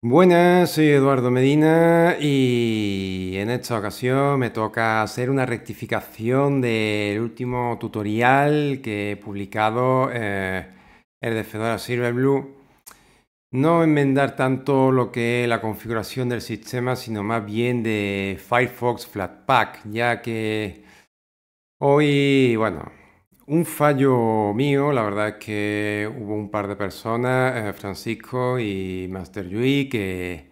Buenas, soy Eduardo Medina y en esta ocasión me toca hacer una rectificación del último tutorial que he publicado, eh, el de Fedora Silverblue. No enmendar tanto lo que es la configuración del sistema, sino más bien de Firefox Flatpak, ya que hoy, bueno, un fallo mío, la verdad es que hubo un par de personas, eh, Francisco y Master Yui, que,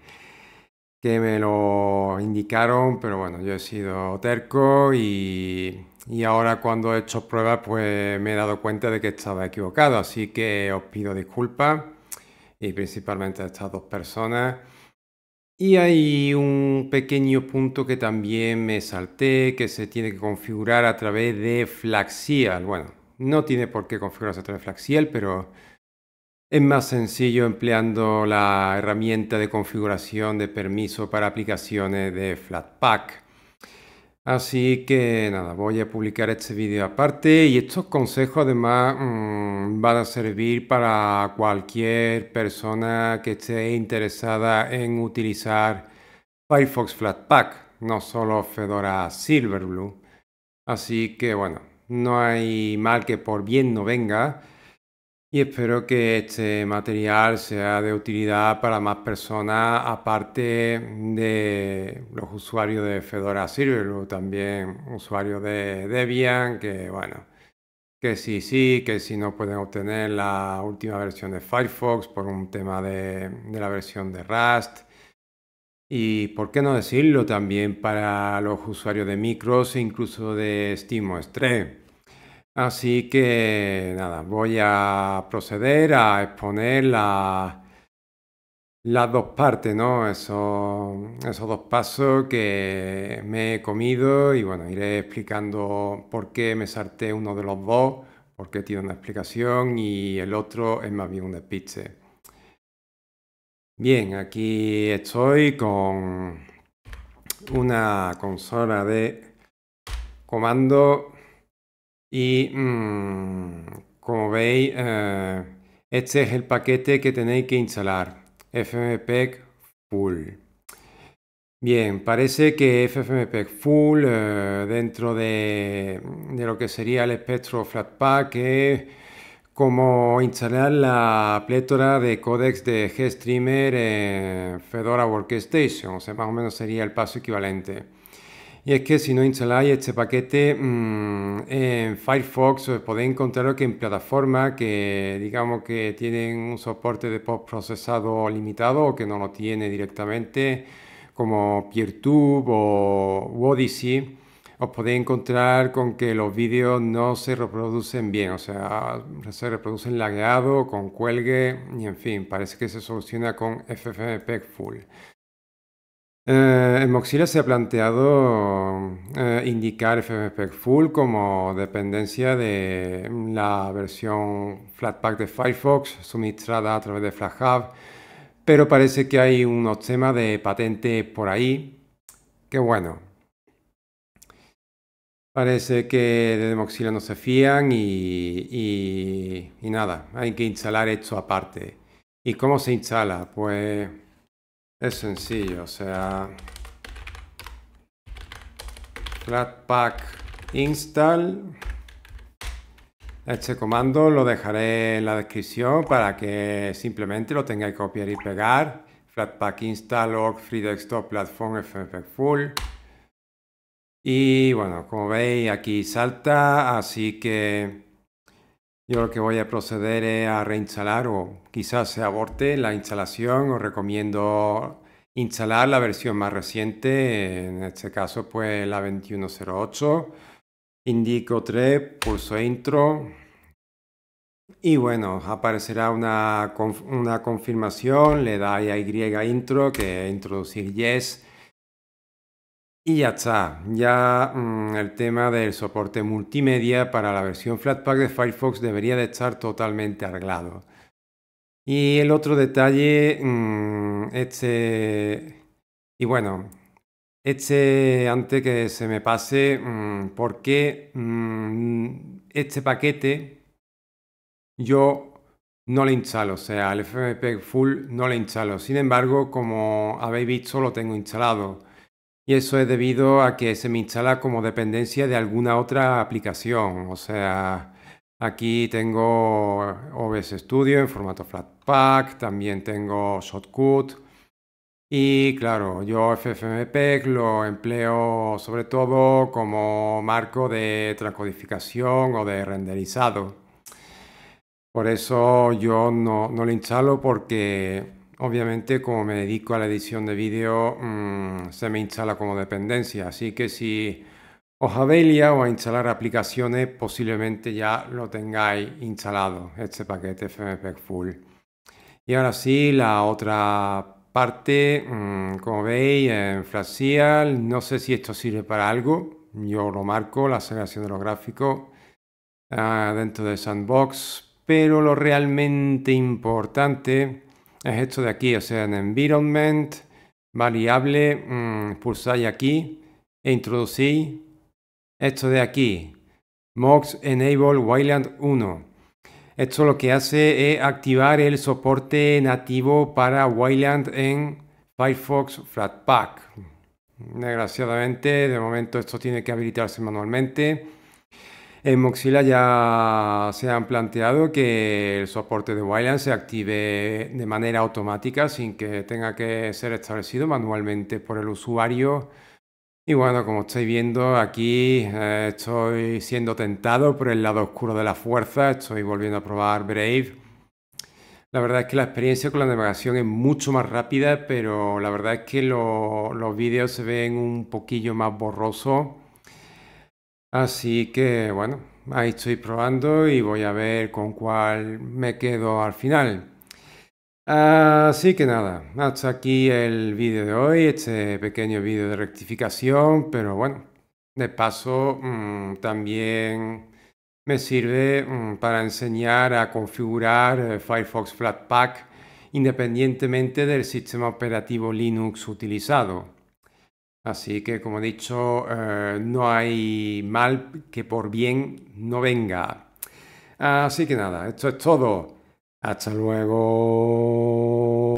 que me lo indicaron, pero bueno, yo he sido terco y, y ahora cuando he hecho pruebas pues me he dado cuenta de que estaba equivocado, así que os pido disculpas y principalmente a estas dos personas. Y hay un pequeño punto que también me salté, que se tiene que configurar a través de Flaxial. Bueno, no tiene por qué configurarse a través de Flaxiel, pero es más sencillo empleando la herramienta de configuración de permiso para aplicaciones de Flatpak. Así que nada, voy a publicar este vídeo aparte y estos consejos además mm, van a servir para cualquier persona que esté interesada en utilizar Firefox Flatpak, no solo Fedora Silverblue. Así que bueno, no hay mal que por bien no venga. Y espero que este material sea de utilidad para más personas, aparte de los usuarios de Fedora o también usuarios de Debian, que bueno, que sí, sí, que si no pueden obtener la última versión de Firefox por un tema de, de la versión de Rust. Y por qué no decirlo también para los usuarios de Micros e incluso de SteamOS 3 Así que nada, voy a proceder a exponer las dos partes, ¿no? Esos, dos pasos que me he comido y bueno, iré explicando por qué me salté uno de los dos, por qué tiene una explicación y el otro es más bien un despiste. Bien, aquí estoy con una consola de comando y mm, como veis, eh, este es el paquete que tenéis que instalar. FFmpeg Full. Bien, parece que FFmpeg Full eh, dentro de, lo que sería el espectro Flatpak es como instalar la plétora de códex de GStreamer en Fedora Workstation, o sea, más o menos sería el paso equivalente. Y es que si no instaláis este paquete mm, en Firefox os podéis encontrar que en plataformas que digamos que tienen un soporte de procesado limitado o que no lo tiene directamente, como PeerTube o Odyssey, os podéis encontrar con que los vídeos no se reproducen bien, o sea, se reproducen lagueado, con cuelgue, y en fin, parece que se soluciona con FFmpeg full. Eh, en Mozilla se ha planteado eh, indicar FFmpeg full como dependencia de la versión Flatpak de Firefox suministrada a través de FlatHub, pero parece que hay unos temas de patente por ahí Qué bueno. Parece que de Moxila no se fían y nada, hay que instalar esto aparte. ¿Y cómo se instala? Pues es sencillo, o sea... Flatpak install. Este comando lo dejaré en la descripción para que simplemente lo tengáis que copiar y pegar. Flatpak install org free desktop platform full, Y bueno, como veis aquí salta, así que yo lo que voy a proceder es eh, a reinstalar o quizás se aborte la instalación Os recomiendo instalar la versión más reciente, en este caso pues la 2108. Indico 3, pulso intro y bueno, aparecerá una, una confirmación, le da a Y intro que introducir yes y ya está, ya mm, el tema del soporte multimedia para la versión Flatpak de Firefox debería de estar totalmente arreglado. Y el otro detalle, mm, este, y bueno, este, antes que se me pase, porque mm, ¿por qué este paquete yo no le instalo? O sea, el FMP Full no le instalo. Sin embargo, como habéis visto, lo tengo instalado. Y eso es debido a que se me instala como dependencia de alguna otra aplicación. O sea, aquí tengo OBS Studio en formato Flatpak, también tengo Shotcut. Y claro, yo FFmpeg lo empleo sobre todo como marco de transcodificación o de renderizado. Por eso yo no, no lo instalo porque Obviamente, como me dedico a la edición de vídeo, mm, se me instala como dependencia, así que si os habéis liado a instalar aplicaciones, posiblemente ya lo tengáis instalado, este paquete FMPEG Full. Y ahora sí, la otra parte, mm, como veis, en Flacial, no sé si esto sirve para algo, yo lo marco, la aceleración de los gráficos, ah, dentro de Sandbox, pero lo realmente importante es esto de aquí, o sea, en environment, variable, mm, pulsáis aquí e introducís esto de aquí, Mox Enable Wayland 1. Esto lo que hace es activar el soporte nativo para Wayland en Firefox Flatpak. Desgraciadamente, de momento esto tiene que habilitarse manualmente. En Mozilla ya se han planteado que el soporte de Wayland se active de manera automática sin que tenga que ser establecido manualmente por el usuario. Y bueno, como estáis viendo aquí, eh, estoy siendo tentado por el lado oscuro de la fuerza, estoy volviendo a probar Brave. La verdad es que la experiencia con la navegación es mucho más rápida, pero la verdad es que los vídeos se ven un poquillo más borrosos. Así que bueno, ahí estoy probando y voy a ver con cuál me quedo al final. Así que nada, hasta aquí el vídeo de hoy, este pequeño vídeo de rectificación, pero bueno, de paso mm, también me sirve mm, para enseñar a configurar eh, Firefox Flatpak independientemente del sistema operativo Linux utilizado. Así que, como he dicho, eh, no hay mal que por bien no venga. Así que nada, esto es todo. Hasta luego.